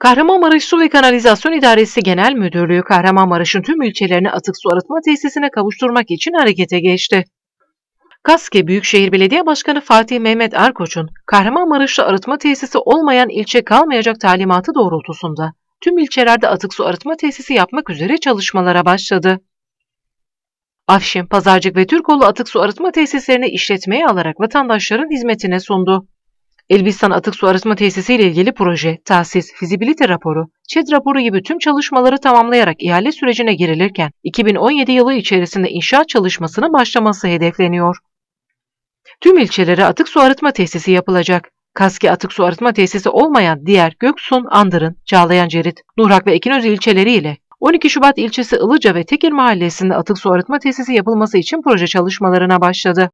Kahramanmaraş Su ve Kanalizasyon İdaresi Genel Müdürlüğü Kahramanmaraş'ın tüm ilçelerini atık su arıtma tesisine kavuşturmak için harekete geçti. Kaske Büyükşehir Belediye Başkanı Fatih Mehmet Erkoç'un Kahramanmaraş'ta arıtma tesisi olmayan ilçe kalmayacak talimatı doğrultusunda tüm ilçelerde atık su arıtma tesisi yapmak üzere çalışmalara başladı. Afşin, Pazarcık ve Türkoğlu atık su arıtma tesislerini işletmeye alarak vatandaşların hizmetine sundu. Elbistan Atık Su Arıtma Tesisi ile ilgili proje, tahsis, fizibilite raporu, ÇED raporu gibi tüm çalışmaları tamamlayarak ihale sürecine girilirken 2017 yılı içerisinde inşaat çalışmasının başlaması hedefleniyor. Tüm ilçelere atık su arıtma tesisi yapılacak. Kaski atık su arıtma tesisi olmayan diğer Göksun, Andırın, Çağlayan Cerit, Nuhrak ve Ekinöz ilçeleri ile 12 Şubat ilçesi Ilıca ve Tekir mahallesinde atık su arıtma tesisi yapılması için proje çalışmalarına başladı.